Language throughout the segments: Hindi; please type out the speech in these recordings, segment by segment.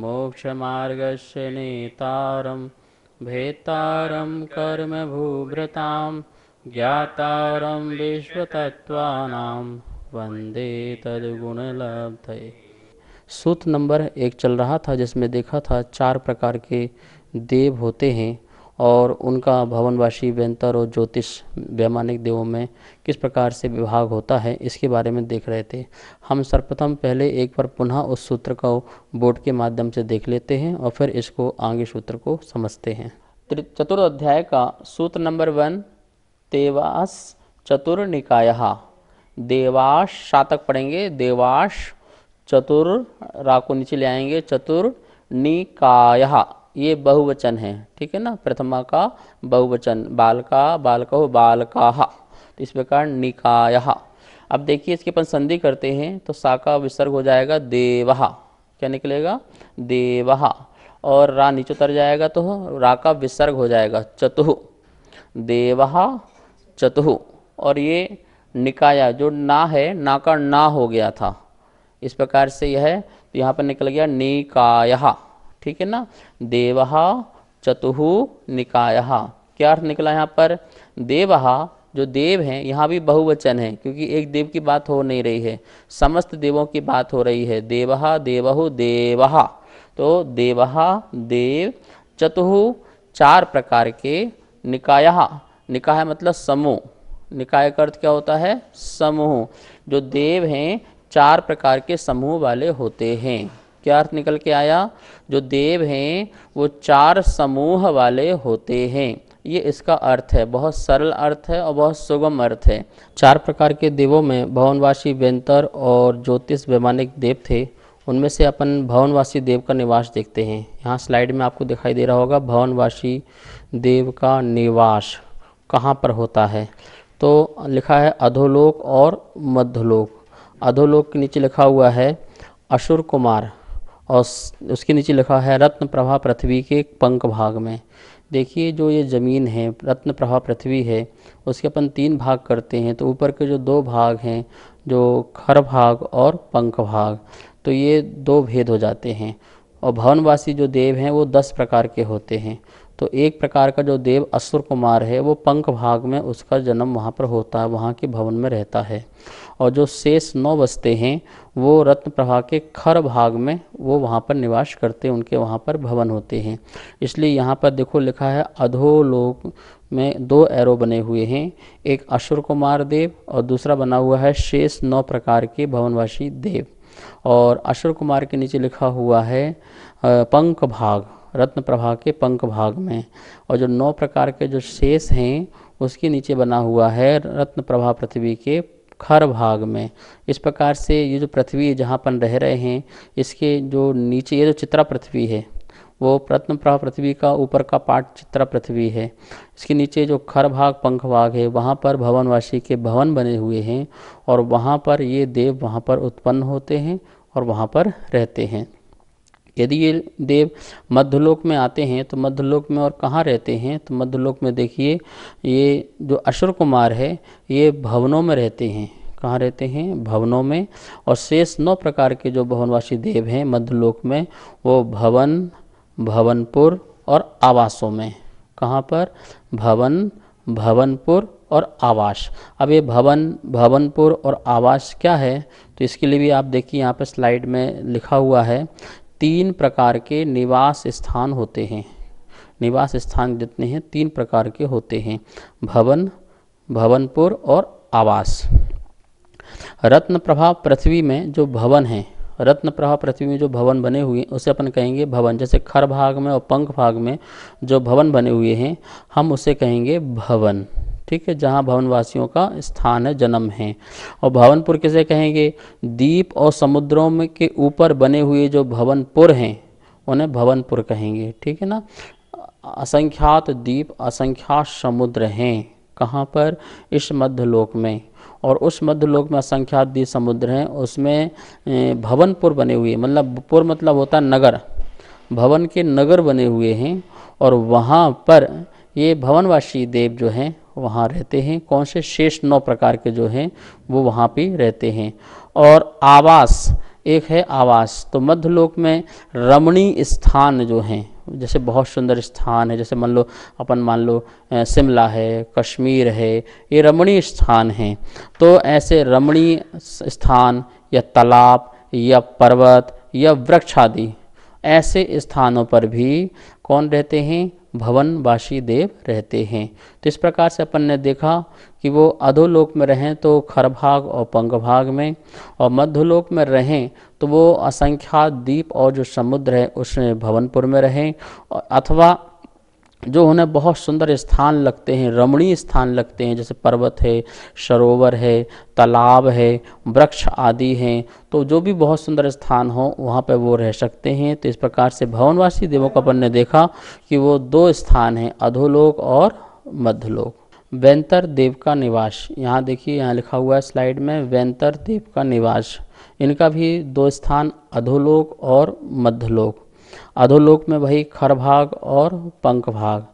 मोक्ष मोक्षमार्गस्य कर्म भेत्तारं कर्मभूभृतां विश्व तत्वा वंदे तदगुणलब्धये सूत नंबर एक चल रहा था जिसमें देखा था चार प्रकार के देव होते हैं और उनका भवनवासी वेंतर और ज्योतिष वैमानिक देवों में किस प्रकार से विभाग होता है इसके बारे में देख रहे थे हम सर्वप्रथम पहले एक बार पुनः उस सूत्र को बोर्ड के माध्यम से देख लेते हैं और फिर इसको आगे सूत्र को समझते हैं चतुर्थ अध्याय का सूत्र नंबर वन देवास चतुर निकाय देवाश शातक पढ़ेंगे देवाश चतुर राको नीचे ले आएंगे चतुर निकाय ये बहुवचन है ठीक है ना प्रथमा का बहुवचन बालका बालको बालका तो इस प्रकार निकाय अब देखिए इसके अपन संधि करते हैं तो सा का विसर्ग हो जाएगा देवहा क्या निकलेगा देवहा और रा नीचे उतर जाएगा तो रा का विसर्ग हो जाएगा चतुः देवहा चतुः और ये निकाया जो ना है ना का ना हो गया था इस प्रकार से यह तो यहाँ पर निकल गया निकाया ठीक है ना देवहा चतुहु निकाय क्या अर्थ निकला यहाँ पर देवहा जो देव हैं यहाँ भी बहुवचन है क्योंकि एक देव की बात हो नहीं रही है समस्त देवों की बात हो रही है देवहा देवहु देवहा तो देवहा देव चतुहु चार प्रकार के निकाय निकाय मतलब समूह निकाय का अर्थ क्या होता है समूह जो देव हैं चार प्रकार के समूह वाले होते हैं क्या अर्थ निकल के आया जो देव हैं वो चार समूह वाले होते हैं ये इसका अर्थ है बहुत सरल अर्थ है और बहुत सुगम अर्थ है चार प्रकार के देवों में भवनवासी वेंतर और ज्योतिष वैमानिक देव थे उनमें से अपन भवनवासी देव का निवास देखते हैं यहाँ स्लाइड में आपको दिखाई दे रहा होगा भवनवासी देव का निवास कहाँ पर होता है तो लिखा है अधोलोक और मध्यलोक अधोलोक के नीचे लिखा हुआ है अशुर कुमार और उसके नीचे लिखा है रत्न प्रभा पृथ्वी के पंख भाग में देखिए जो ये ज़मीन है रत्न प्रभा पृथ्वी है उसके अपन तीन भाग करते हैं तो ऊपर के जो दो भाग हैं जो खर भाग और पंख भाग तो ये दो भेद हो जाते हैं और भवनवासी जो देव हैं वो दस प्रकार के होते हैं तो एक प्रकार का जो देव असुर कुमार है वो पंख भाग में उसका जन्म वहाँ पर होता है वहाँ के भवन में रहता है और जो शेष नौ बसते हैं वो रत्न प्रभा के खर भाग में वो वहाँ पर निवास करते हैं उनके वहाँ पर भवन होते हैं इसलिए यहाँ पर देखो लिखा है अधो लोक में दो एरो बने हुए हैं एक असुर कुमार देव और दूसरा बना हुआ है शेष नौ प्रकार के भवनवासी देव और असुर कुमार के नीचे लिखा हुआ है पंख भाग रत्न प्रभा के पंख भाग में और जो नौ प्रकार के जो शेष हैं उसके नीचे बना हुआ है रत्न प्रभा पृथ्वी के खर भाग में इस प्रकार से ये जो पृथ्वी जहाँ पर रह रहे हैं इसके जो नीचे ये जो चित्रा पृथ्वी है वो रत्न प्रभा पृथ्वी का ऊपर का पार्ट चित्रा पृथ्वी है इसके नीचे जो खर भाग पंख भाग है वहाँ पर भवनवासी के भवन बने हुए हैं और वहाँ पर ये देव वहाँ पर उत्पन्न होते हैं और वहाँ पर रहते हैं यदि ये देव मध्यलोक में आते हैं तो मध्यलोक में और कहाँ रहते हैं तो मध्यलोक में देखिए ये जो अशर कुमार है ये भवनों में रहते हैं कहाँ रहते हैं भवनों में और शेष नौ प्रकार के जो भवनवासी देव हैं मध्यलोक में वो भवन भवनपुर और आवासों में कहाँ पर भवन भवनपुर और आवास अब ये भवन भवनपुर और आवास क्या है तो इसके लिए भी आप देखिए यहाँ पर स्लाइड में लिखा हुआ है तीन प्रकार के निवास स्थान होते हैं निवास स्थान जितने हैं तीन प्रकार के होते हैं भवन भवनपुर और आवास रत्न प्रभा पृथ्वी में जो भवन है रत्न प्रभा पृथ्वी में जो भवन बने हुए हैं उसे अपन कहेंगे भवन जैसे खर भाग में और पंख भाग में जो भवन बने हुए हैं हम उसे कहेंगे भवन ठीक है जहाँ भवनवासियों का स्थान है जन्म है और भवनपुर किसे कहेंगे दीप और समुद्रों में के ऊपर बने हुए जो भवनपुर हैं उन्हें भवनपुर कहेंगे ठीक है ना असंख्यात द्वीप असंख्यात समुद्र हैं कहाँ पर इस मध्यलोक में और उस मध्यलोक में असंख्यात द्वीप समुद्र हैं उसमें भवनपुर बने हुए मतलब पुर मतलब होता है नगर भवन के नगर बने हुए हैं और वहाँ पर ये भवनवासी देव जो हैं वहाँ रहते हैं कौन से शेष नौ प्रकार के जो हैं वो वहाँ पे रहते हैं और आवास एक है आवास तो मध्य लोक में रमणीय स्थान जो हैं जैसे बहुत सुंदर स्थान है जैसे मान लो अपन मान लो शिमला है कश्मीर है ये रमणीय स्थान हैं तो ऐसे रमणीय स्थान या तालाब या पर्वत या वृक्ष आदि ऐसे स्थानों पर भी कौन रहते हैं भवन देव रहते हैं तो इस प्रकार से अपन ने देखा कि वो अधोलोक में रहें तो खरभाग और भाग में और मध्यलोक में रहें तो वो असंख्या द्वीप और जो समुद्र है उसमें भवनपुर में रहें अथवा जो उन्हें बहुत सुंदर स्थान लगते हैं रमणीय स्थान लगते हैं जैसे पर्वत है सरोवर है तालाब है वृक्ष आदि हैं तो जो भी बहुत सुंदर स्थान हो वहाँ पर वो रह सकते हैं तो इस प्रकार से भवनवासी देवों का अपन ने देखा कि वो दो स्थान हैं अधोलोक और मध्यलोक वैंतर देव का निवास यहाँ देखिए यहाँ लिखा हुआ है स्लाइड में वैंतर देव का निवास इनका भी दो स्थान अधोलोक और मध्यलोक अधोलोक में भाई खरभाग और पंख भाग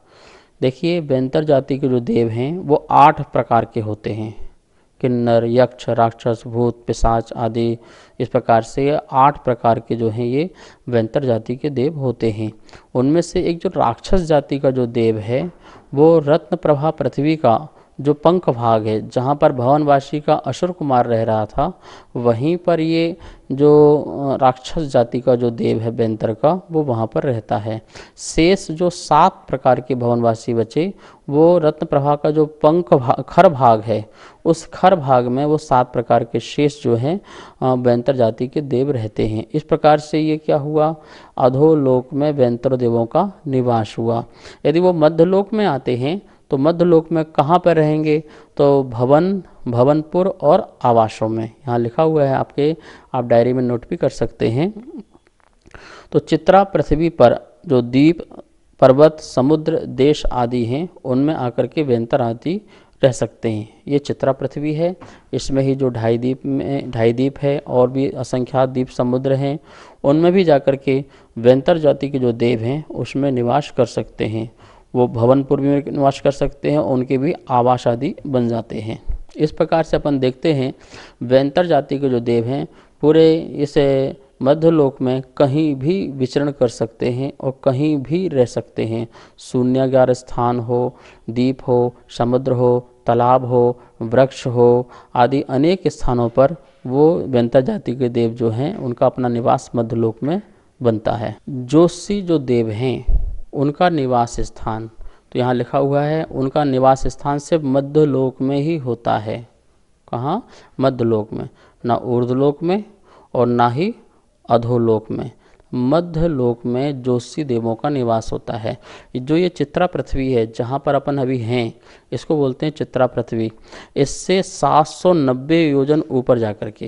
देखिए बेंतर जाति के जो देव हैं वो आठ प्रकार के होते हैं किन्नर यक्ष राक्षस भूत पिशाच आदि इस प्रकार से आठ प्रकार के जो हैं ये वैंतर जाति के देव होते हैं उनमें से एक जो राक्षस जाति का जो देव है वो रत्न प्रभा पृथ्वी का जो पंख भाग है जहाँ पर भवनवासी का असुर कुमार रह रहा था वहीं पर ये जो राक्षस जाति का जो देव है बेंतर का वो वहाँ पर रहता है शेष जो सात प्रकार के भवनवासी बचे वो रत्न प्रभा का जो पंख भाग खर भाग है उस खर भाग में वो सात प्रकार के शेष जो हैं बेंतर जाति के देव रहते हैं इस प्रकार से ये क्या हुआ अधोलोक में बेंतर देवों का निवास हुआ यदि वो मध्यलोक में आते हैं तो मध्य लोक में कहाँ पर रहेंगे तो भवन भवनपुर और आवासों में यहाँ लिखा हुआ है आपके आप डायरी में नोट भी कर सकते हैं तो चित्रा पृथ्वी पर जो द्वीप पर्वत समुद्र देश आदि हैं उनमें आकर के बेंतर आदि रह सकते हैं ये चित्रा पृथ्वी है इसमें ही जो ढाई द्वीप में ढाई द्वीप है और भी असंख्यात द्वीप समुद्र हैं उनमें भी जाकर के वेंतर जाति के जो देव हैं उसमें निवास कर सकते हैं वो भवन पूर्व में निवास कर सकते हैं उनके भी आवास आदि बन जाते हैं इस प्रकार से अपन देखते हैं वैंतर जाति के जो देव हैं पूरे इस मध्यलोक में कहीं भी विचरण कर सकते हैं और कहीं भी रह सकते हैं शून्यगार स्थान हो द्वीप हो समुद्र हो तालाब हो वृक्ष हो आदि अनेक स्थानों पर वो व्यंता जाति के देव जो हैं उनका अपना निवास मध्यलोक में बनता है जोशी जो देव हैं उनका निवास स्थान तो यहाँ लिखा हुआ है उनका निवास स्थान सिर्फ मध्यलोक में ही होता है कहाँ मध्यलोक में ना ऊर्धलोक में और ना ही अधोलोक में मध्यलोक में जोशी देवों का निवास होता है जो ये चित्रा पृथ्वी है जहाँ पर अपन अभी हैं इसको बोलते हैं चित्रा पृथ्वी इससे 790 योजन ऊपर जा कर के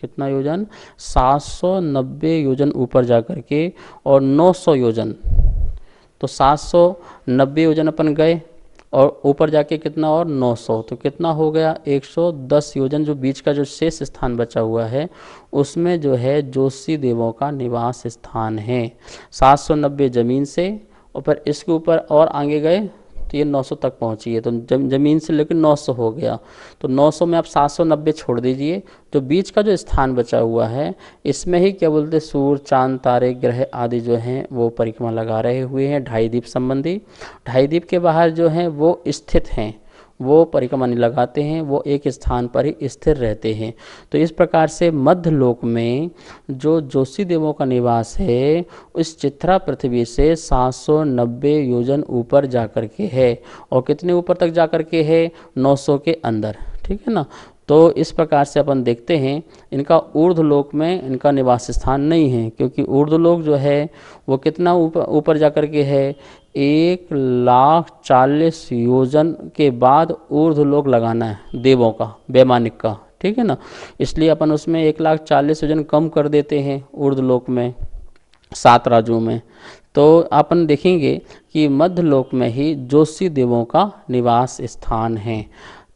कितना योजन 790 योजन ऊपर जा कर के और 900 योजन तो सात सौ नब्बे योजन अपन गए और ऊपर जाके कितना और 900 तो कितना हो गया 110 योजन जो बीच का जो शेष स्थान बचा हुआ है उसमें जो है जोशी देवों का निवास स्थान है 790 जमीन से और पर इसके ऊपर और आगे गए तो ये 900 तक पहुंची है तो जम, ज़मीन से लेकर 900 हो गया तो 900 में आप 790 छोड़ दीजिए जो बीच का जो स्थान बचा हुआ है इसमें ही क्या बोलते सूर्य चांद तारे ग्रह आदि जो हैं वो परिक्रमा लगा रहे हुए हैं ढाई द्वीप संबंधी ढाई द्वीप के बाहर जो हैं वो स्थित हैं वो नहीं लगाते हैं वो एक स्थान पर ही स्थिर रहते हैं तो इस प्रकार से मध्य लोक में जो जोशी देवों का निवास है उस चित्रा पृथ्वी से 790 योजन ऊपर जा कर के है और कितने ऊपर तक जा कर के है 900 के अंदर ठीक है ना तो इस प्रकार से अपन देखते हैं इनका ऊर्ध लोक में इनका निवास स्थान नहीं है क्योंकि ऊर्ध लोक जो है वो कितना ऊपर ऊपर जा के है एक लाख चालीस योजन के बाद ऊर्ध लोक लगाना है देवों का वैमानिक का ठीक है ना इसलिए अपन उसमें एक लाख चालीस योजन कम कर देते हैं ऊर्ध लोक में सात राज्यों में तो अपन देखेंगे कि मध्य लोक में ही जोशी देवों का निवास स्थान है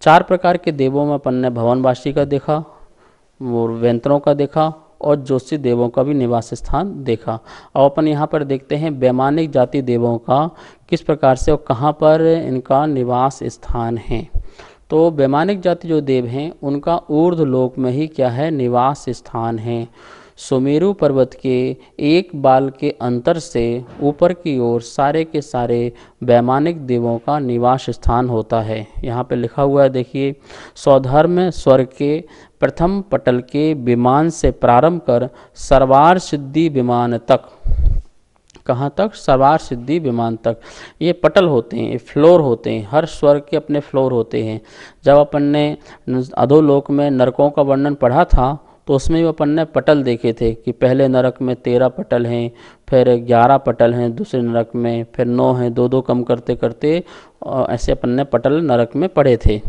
चार प्रकार के देवों में अपन ने भवनवासी का देखा और का देखा और जोशी देवों का भी निवास स्थान देखा अब अपन यहाँ पर देखते हैं वैमानिक जाति देवों का किस प्रकार से और कहाँ पर इनका निवास स्थान है तो वैमानिक जाति जो देव हैं उनका ऊर्ध लोक में ही क्या है निवास स्थान है सुमेरु पर्वत के एक बाल के अंतर से ऊपर की ओर सारे के सारे वैमानिक देवों का निवास स्थान होता है यहाँ पे लिखा हुआ है देखिए स्वधर्म स्वर्ग के प्रथम पटल के विमान से प्रारंभ कर सरवार सिद्धि विमान तक कहाँ तक सरवार सिद्धि विमान तक ये पटल होते हैं ये फ्लोर होते हैं हर स्वर के अपने फ्लोर होते हैं जब अपन ने अधोलोक में नरकों का वर्णन पढ़ा था तो उसमें भी अपन ने पटल देखे थे कि पहले नरक में तेरह पटल हैं फिर ग्यारह पटल हैं दूसरे नरक में फिर नौ हैं दो दो कम करते करते ऐसे अपन ने पटल नरक में पढ़े थे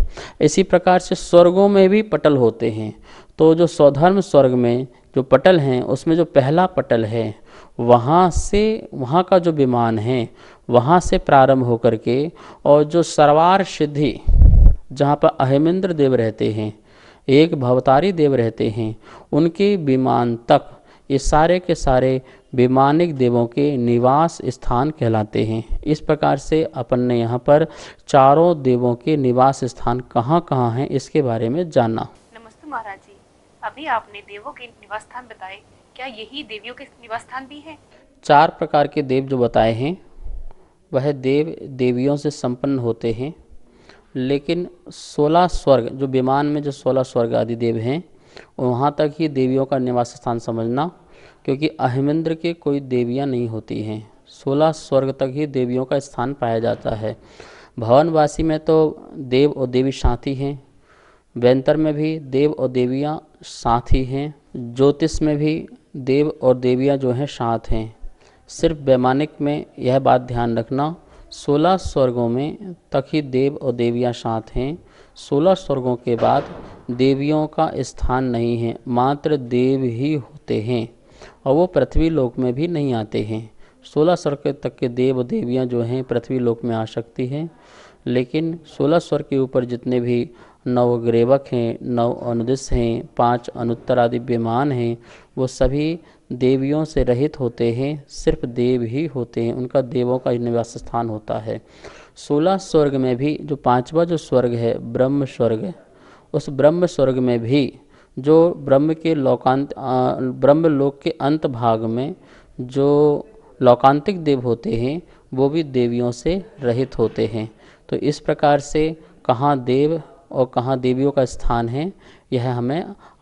इसी प्रकार से स्वर्गों में भी पटल होते हैं तो जो स्वधर्म स्वर्ग में जो पटल हैं उसमें जो पहला पटल है वहाँ से वहाँ का जो विमान है वहाँ से प्रारंभ होकर के और जो सर्वार सिद्धि जहाँ पर अहमेंद्र देव रहते हैं एक भवतारी देव रहते हैं उनके विमान तक ये सारे के सारे विमानिक देवों के निवास स्थान कहलाते हैं इस प्रकार से अपन ने यहाँ पर चारों देवों के निवास स्थान कहाँ कहाँ हैं इसके बारे में जाना नमस्ते महाराज जी अभी आपने देवों के निवास स्थान बताए क्या यही देवियों के निवास स्थान भी है चार प्रकार के देव जो बताए हैं वह देव देवियों से संपन्न होते हैं लेकिन सोलह स्वर्ग जो विमान में जो सोलह स्वर्ग आदि देव हैं वहाँ तक ही देवियों का निवास स्थान समझना क्योंकि अहमेंद्र के कोई देवियाँ नहीं होती हैं सोलह स्वर्ग तक ही देवियों का स्थान पाया जाता है भवनवासी में तो देव और देवी ही हैं वैंतर में भी देव और देवियाँ साथ ही हैं ज्योतिष में भी देव और देवियाँ जो हैं साथ हैं सिर्फ वैमानिक में यह बात ध्यान रखना सोलह स्वर्गों में तक ही देव और देवियां साथ हैं सोलह स्वर्गों के बाद देवियों का स्थान नहीं है मात्र देव ही होते हैं और वो पृथ्वी लोक में भी नहीं आते हैं सोलह स्वर्ग तक के देव और देवियाँ जो हैं पृथ्वी लोक में आ सकती हैं लेकिन सोलह स्वर्ग के ऊपर जितने भी नवग्रेवक हैं नव अनुदिश हैं पांच आदि विमान हैं वो सभी देवियों से रहित होते हैं सिर्फ देव ही होते हैं उनका देवों का निवास स्थान होता है सोलह स्वर्ग में भी जो पांचवा जो स्वर्ग है ब्रह्म स्वर्ग उस ब्रह्म स्वर्ग में भी जो ब्रह्म के लोकांत ब्रह्म लोक के अंत भाग में जो लोकांतिक देव होते हैं वो भी देवियों से रहित होते हैं तो इस प्रकार से कहाँ देव और कहाँ देवियों का स्थान है यह हमें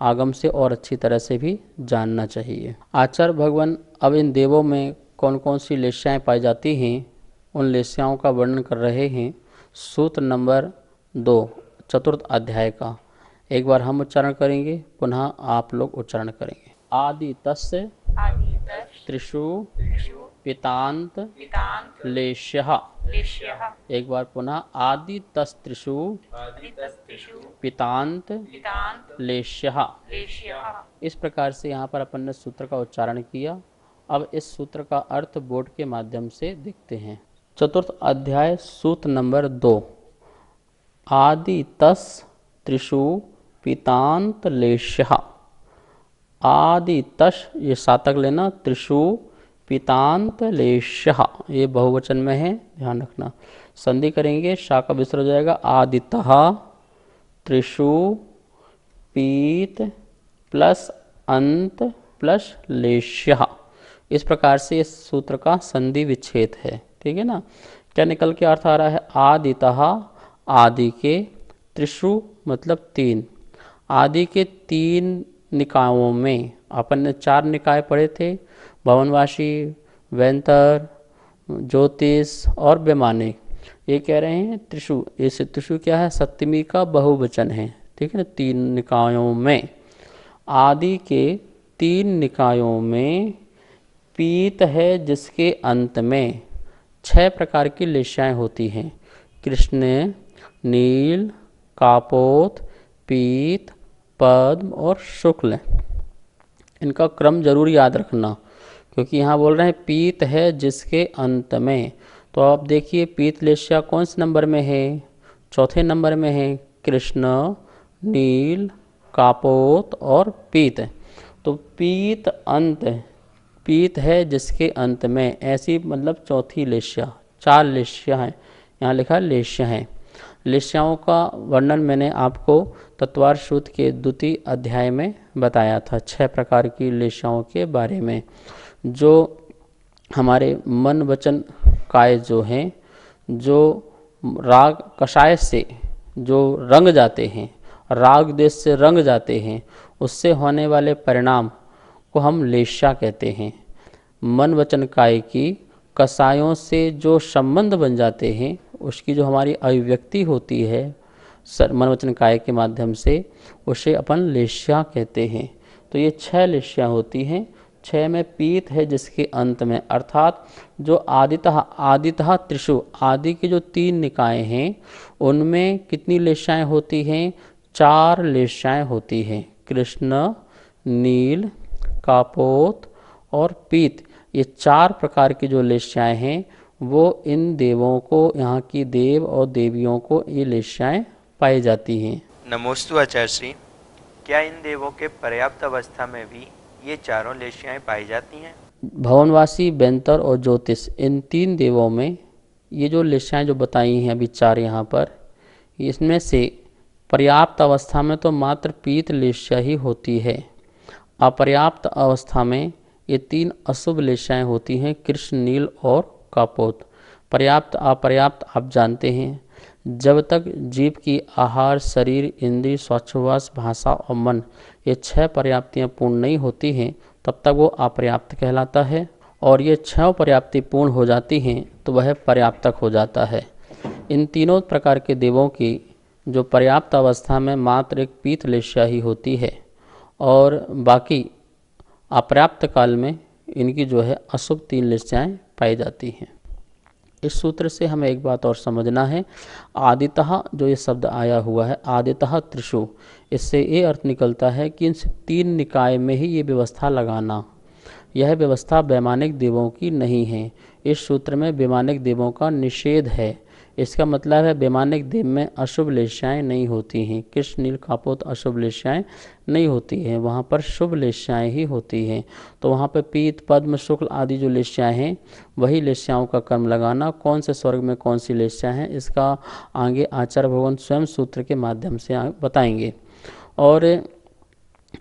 आगम से और अच्छी तरह से भी जानना चाहिए आचार्य भगवान अब इन देवों में कौन कौन सी लेस्याएँ पाई जाती हैं उन लेस्याओं का वर्णन कर रहे हैं सूत्र नंबर दो चतुर्थ अध्याय का एक बार हम उच्चारण करेंगे पुनः आप लोग उच्चारण करेंगे आदि तस् त्रिशु पितांत लेश्य एक बार पुनः आदि तस्त्रिषु पितांत लेश्य इस प्रकार से यहाँ पर अपन ने सूत्र का उच्चारण किया अब इस सूत्र का अर्थ बोर्ड के माध्यम से देखते हैं चतुर्थ अध्याय सूत्र नंबर दो आदि तस त्रिशु पितांत लेश्य आदि तश ये सातक लेना त्रिशु पितांत लेशह ये बहुवचन में है ध्यान रखना संधि करेंगे शाह का विसर्ग हो जाएगा आदित्य त्रिशु पीत प्लस अंत प्लस लेश्य इस प्रकार से इस सूत्र का संधि विच्छेद है ठीक है ना क्या निकल के अर्थ आ रहा है आदित आदि के त्रिशु मतलब तीन आदि के तीन निकायों में अपन ने चार निकाय पढ़े थे भवनवासी वैंतर ज्योतिष और बेमाने ये कह रहे हैं त्रिशु इस त्रिशु क्या है सप्तमी का बहुवचन है ठीक है ना तीन निकायों में आदि के तीन निकायों में पीत है जिसके अंत में छह प्रकार की लेशाएँ होती हैं कृष्ण नील कापोत पीत पद्म और शुक्ल इनका क्रम जरूर याद रखना क्योंकि यहाँ बोल रहे हैं पीत है जिसके अंत में तो आप देखिए पीत लेशिया कौन से नंबर में है चौथे नंबर में है कृष्ण नील कापोत और पीत तो पीत अंत पीत है जिसके अंत में ऐसी मतलब चौथी लेशिया चार लेशिया हैं यहाँ लिखा लेशिया हैं लेशियाओं का वर्णन मैंने आपको तत्वार सूत्र के द्वितीय अध्याय में बताया था छह प्रकार की लेशाओं के बारे में जो हमारे मन वचन काय जो हैं जो राग कषाय से जो रंग जाते हैं राग देश से रंग जाते हैं उससे होने वाले परिणाम को हम लेशा कहते हैं मन वचन काय की कसायों से जो संबंध बन जाते हैं उसकी जो हमारी अभिव्यक्ति होती है वचन काय के माध्यम से उसे अपन लेश्या कहते हैं तो ये छह लेश्या होती हैं छः में पीत है जिसके अंत में अर्थात जो आदितः आदितः त्रिशु आदि के जो तीन निकाय हैं उनमें कितनी लेशाएँ होती हैं चार लेशाएँ होती हैं कृष्ण नील कापोत और पीत ये चार प्रकार की जो लेशाएँ हैं वो इन देवों को यहाँ की देव और देवियों को ये लेशाएँ पाई जाती हैं नमोस्तु आचार्य श्री क्या इन देवों के पर्याप्त अवस्था में भी ये चारों लेशियाएँ पाई जाती हैं भवनवासी बेंतर और ज्योतिष इन तीन देवों में ये जो लेशियाएँ जो बताई हैं अभी चार यहाँ पर इसमें से पर्याप्त अवस्था में तो मात्र पीत लेशिया ही होती है अपर्याप्त अवस्था में ये तीन अशुभ लेशाएँ होती हैं कृष्ण नील और कापोत पर्याप्त अपर्याप्त आप जानते हैं जब तक जीव की आहार शरीर इंद्रिय स्वच्छवास भाषा और मन ये छह पर्याप्तियाँ पूर्ण नहीं होती हैं तब तक वो अपर्याप्त कहलाता है और ये छह पर्याप्ति पूर्ण हो जाती हैं तो वह पर्याप्तक हो जाता है इन तीनों प्रकार के देवों की जो पर्याप्त अवस्था में मात्र एक पीत ही होती है और बाकी अपर्याप्त काल में इनकी जो है अशुभ तीन लेस्याएँ पाई जाती हैं इस सूत्र से हमें एक बात और समझना है आदितः जो ये शब्द आया हुआ है आदितः त्रिशु इससे ये अर्थ निकलता है कि इन तीन निकाय में ही ये व्यवस्था लगाना यह व्यवस्था वैमानिक देवों की नहीं है इस सूत्र में वैमानिक देवों का निषेध है इसका मतलब है वैमानिक देव में अशुभ लेशाएँ नहीं होती हैं कृष्ण नील कापोत अशुभ लेशाएँ नहीं होती हैं वहाँ पर शुभ लेशाएँ ही होती हैं तो वहाँ पर पीत पद्म शुक्ल आदि जो लेशाएँ हैं वही लेशाओं का कर्म लगाना कौन से स्वर्ग में कौन सी लेशाएँ हैं इसका आगे आचार्य भगवान स्वयं सूत्र के माध्यम से बताएंगे और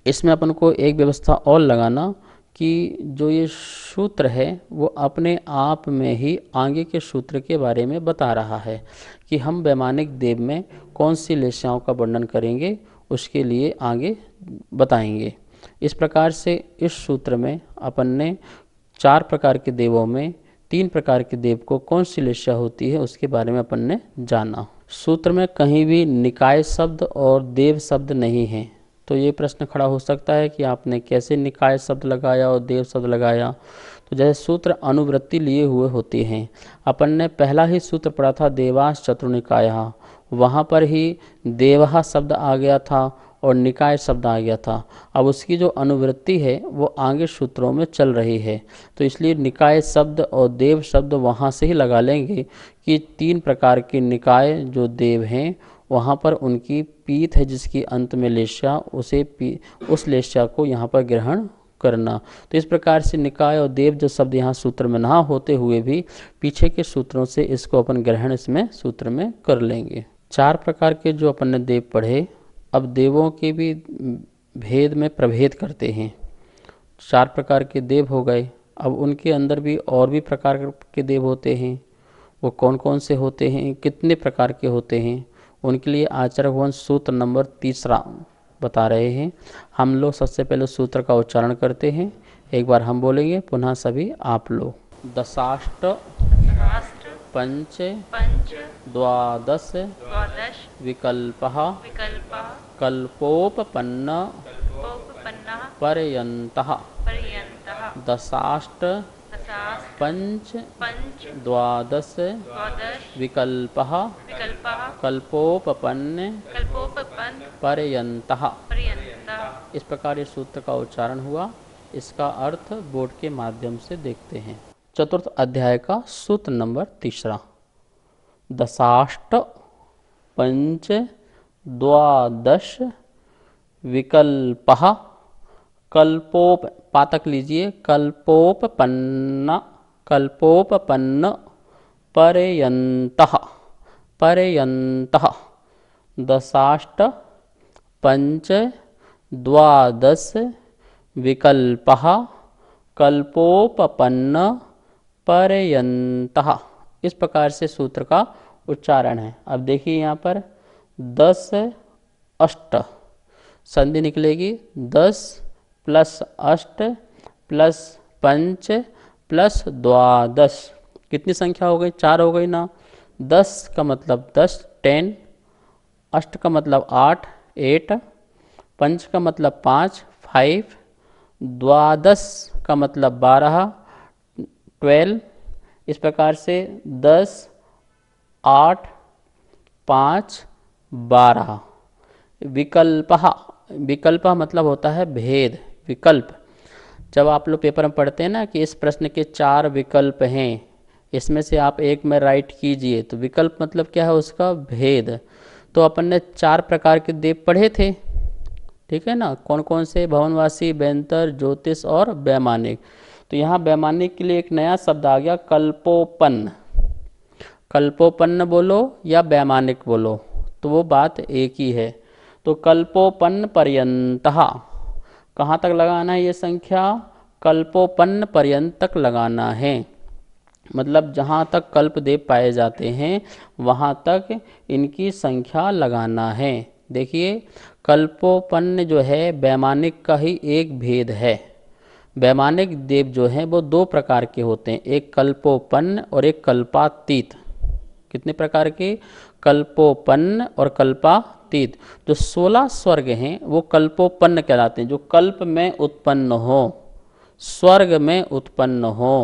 इसमें अपन को एक व्यवस्था और लगाना कि जो ये सूत्र है वो अपने आप में ही आगे के सूत्र के बारे में बता रहा है कि हम वैमानिक देव में कौन सी लेशाओं का वर्णन करेंगे उसके लिए आगे बताएंगे इस प्रकार से इस सूत्र में अपन ने चार प्रकार के देवों में तीन प्रकार के देव को कौन सी लेशा होती है उसके बारे में अपन ने जाना सूत्र में कहीं भी निकाय शब्द और देव शब्द नहीं है तो ये प्रश्न खड़ा हो सकता है कि आपने कैसे निकाय शब्द लगाया और देव शब्द लगाया तो जैसे सूत्र अनुवृत्ति लिए हुए होते हैं अपन ने पहला ही सूत्र पढ़ा था देवाश चतुर्निकाय वहाँ पर ही देवा शब्द आ गया था और निकाय शब्द आ गया था अब उसकी जो अनुवृत्ति है वो आगे सूत्रों में चल रही है तो इसलिए निकाय शब्द और देव शब्द वहाँ से ही लगा लेंगे कि तीन प्रकार के निकाय जो देव हैं वहाँ पर उनकी पीत है जिसकी अंत में लेशा उसे पी उस लेशा को यहाँ पर ग्रहण करना तो इस प्रकार से निकाय और देव जो शब्द यहाँ सूत्र में ना होते हुए भी पीछे के सूत्रों से इसको अपन ग्रहण इसमें सूत्र में कर लेंगे चार प्रकार के जो अपन ने देव पढ़े अब देवों के भी भेद में प्रभेद करते हैं चार प्रकार के देव हो गए अब उनके अंदर भी और भी प्रकार के देव होते हैं वो कौन कौन से होते हैं कितने प्रकार के होते हैं उनके लिए आचार्य भवन सूत्र नंबर तीसरा बता रहे हैं हम लोग सबसे पहले सूत्र का उच्चारण करते हैं एक बार हम बोलेंगे पुनः सभी आप लोग दशाष्ट पंच पंच द्वादश विकल्प कल्पोपन्न पर्यंत दशाष्ट पंच पंच द्वादश विकल्प कल्पोपन्न पर्यंत इस प्रकार ये सूत्र का उच्चारण हुआ इसका अर्थ बोर्ड के माध्यम से देखते हैं चतुर्थ अध्याय का सूत्र नंबर तीसरा दशाष्ट पंच द्वादश विकल्प कल्पोप पातक लीजिए कल्पोपन्न कल्पोपन्न पर्यत परयंत दशाष्ट पंच द्वादश विकल्प कल्पोपन्न परयंत इस प्रकार से सूत्र का उच्चारण है अब देखिए यहाँ पर दस अष्ट संधि निकलेगी दस प्लस अष्ट प्लस पंच प्लस द्वादश कितनी संख्या हो गई चार हो गई ना दस का मतलब दस टेन अष्ट का मतलब आठ एट पंच का मतलब पाँच फाइव द्वादश का मतलब बारह ट्वेल्व इस प्रकार से दस आठ पाँच बारह विकल्प विकल्प मतलब होता है भेद विकल्प जब आप लोग पेपर में पढ़ते हैं ना कि इस प्रश्न के चार विकल्प हैं इसमें से आप एक में राइट कीजिए तो विकल्प मतलब क्या है उसका भेद तो अपन ने चार प्रकार के देव पढ़े थे ठीक है ना कौन कौन से भवनवासी बेंतर ज्योतिष और वैमानिक तो यहाँ वैमानिक के लिए एक नया शब्द आ गया कल्पोपन कल्पोपन्न बोलो या वैमानिक बोलो तो वो बात एक ही है तो कल्पोपन्न पर्यंत कहाँ तक लगाना है ये संख्या कल्पोपन्न पर्यंत तक लगाना है मतलब जहाँ तक कल्प देव पाए जाते हैं वहाँ तक इनकी संख्या लगाना है देखिए कल्पोपन्न जो है वैमानिक का ही एक भेद है वैमानिक देव जो हैं वो दो प्रकार के होते हैं एक कल्पोपन्न और एक कल्पातीत कितने प्रकार के कल्पोपन्न और कल्पा तीत जो सोलह स्वर्ग हैं वो कल्पोपन्न कहलाते हैं जो कल्प में उत्पन्न हो स्वर्ग में उत्पन्न हो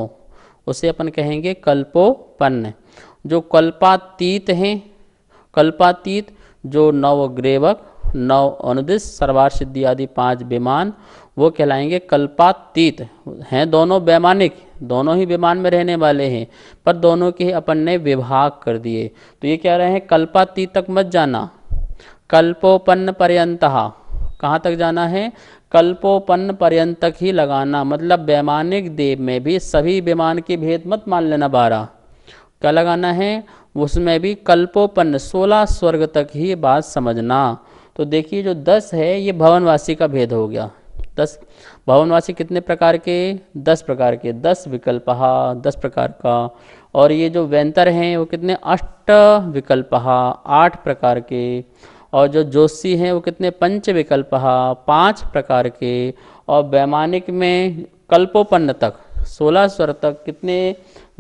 उसे अपन कहेंगे कल्पोपन्न जो कल्पातीत हैं कल्पातीत जो नवग्रेवक नव अनुदिश सिद्धि आदि पांच विमान वो कहलाएंगे कल्पातीत हैं दोनों वैमानिक दोनों ही विमान में रहने वाले हैं पर दोनों के अपन ने विभाग कर दिए तो ये कह रहे हैं कल्पातीत तक मत जाना कल्पोपन्न पर्यंत कहाँ तक जाना है कल्पोपन्न पर्यंत तक ही लगाना मतलब वैमानिक देव में भी सभी विमान की भेद मत मान लेना बारह क्या लगाना है उसमें भी कल्पोपन्न सोलह स्वर्ग तक ही बात समझना तो देखिए जो दस है ये भवनवासी का भेद हो गया दस भवनवासी कितने प्रकार के दस प्रकार के दस विकल्प दस प्रकार का और ये जो व्यंतर हैं वो कितने अष्ट विकल्प आठ प्रकार के और जो जोशी हैं वो कितने पंच विकल्प पाँच प्रकार के और वैमानिक में कल्पोपन्न तक सोलह स्वर तक कितने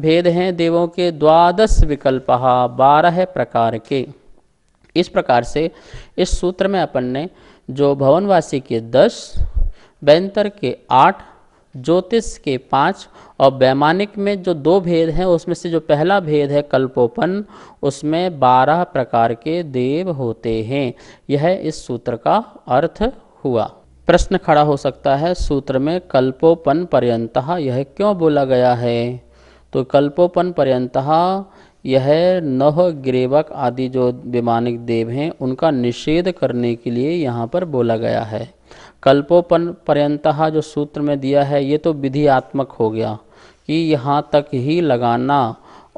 भेद हैं देवों के द्वादश विकल्प बारह प्रकार के इस प्रकार से इस सूत्र में अपन ने जो भवनवासी के दस बैंतर के आठ ज्योतिष के पांच और वैमानिक में जो दो भेद हैं उसमें से जो पहला भेद है कल्पोपन उसमें बारह प्रकार के देव होते हैं यह इस सूत्र का अर्थ हुआ प्रश्न खड़ा हो सकता है सूत्र में कल्पोपन पर्यंत यह क्यों बोला गया है तो कल्पोपन पर्यंत यह नह ग्रेवक आदि जो वैमानिक देव हैं उनका निषेध करने के लिए यहाँ पर बोला गया है कल्पोपन पर्यंत जो सूत्र में दिया है ये तो विधियात्मक हो गया कि यहाँ तक ही लगाना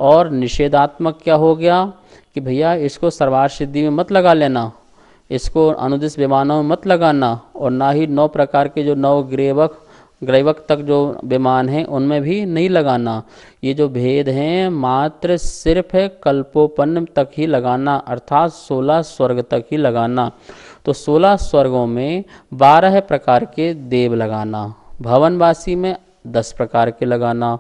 और निषेधात्मक क्या हो गया कि भैया इसको सर्वार सिद्धि में मत लगा लेना इसको अनुदिश विमानों में मत लगाना और ना ही नौ प्रकार के जो नौ ग्रेवक ग्रेवक तक जो विमान हैं उनमें भी नहीं लगाना ये जो भेद हैं मात्र सिर्फ कल्पोपन तक ही लगाना अर्थात सोलह स्वर्ग तक ही लगाना तो सोलह स्वर्गों में बारह प्रकार के देव लगाना भवनवासी में दस प्रकार के लगाना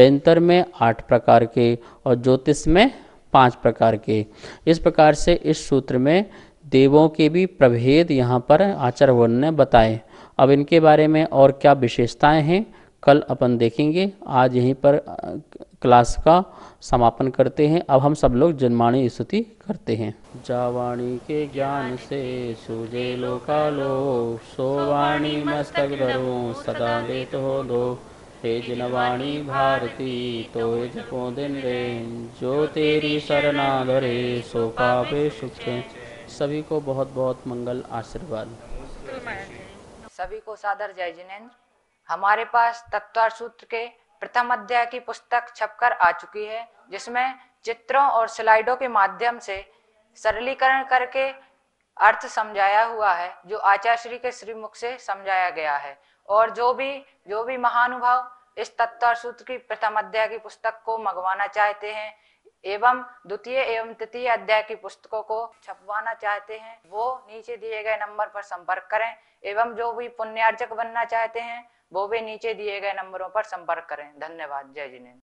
बेंतर में आठ प्रकार के और ज्योतिष में पांच प्रकार के इस प्रकार से इस सूत्र में देवों के भी प्रभेद यहाँ पर आचार्य वर्ण ने बताए अब इनके बारे में और क्या विशेषताएं हैं कल अपन देखेंगे आज यहीं पर क्लास का समापन करते हैं अब हम सब लोग जन्माणी स्तुति करते हैं जावाणी के ज्ञान से सूजे लो लोकालो सोवाणी मस्तक धरो सदा दे तो दो हे जनवाणी भारती तो जपो दिन रे जो तेरी शरणा धरे सो पावे सुख सभी को बहुत बहुत मंगल आशीर्वाद सभी को सादर जय जिनेन्द्र हमारे पास तत्वार सूत्र के प्रथम अध्याय की पुस्तक छपकर आ चुकी है जिसमें चित्रों और स्लाइडों के माध्यम से सरलीकरण करके अर्थ समझाया हुआ है जो आचार्य श्री के श्रीमुख से समझाया गया है और जो भी जो भी महानुभाव इस तत्व सूत्र की प्रथम अध्याय की पुस्तक को मंगवाना चाहते हैं एवं द्वितीय एवं तृतीय अध्याय की पुस्तकों को छपवाना चाहते हैं वो नीचे दिए गए नंबर पर संपर्क करें एवं जो भी पुण्यार्जक बनना चाहते हैं वो भी नीचे दिए गए नंबरों पर संपर्क करें धन्यवाद जय जिनेन्द्र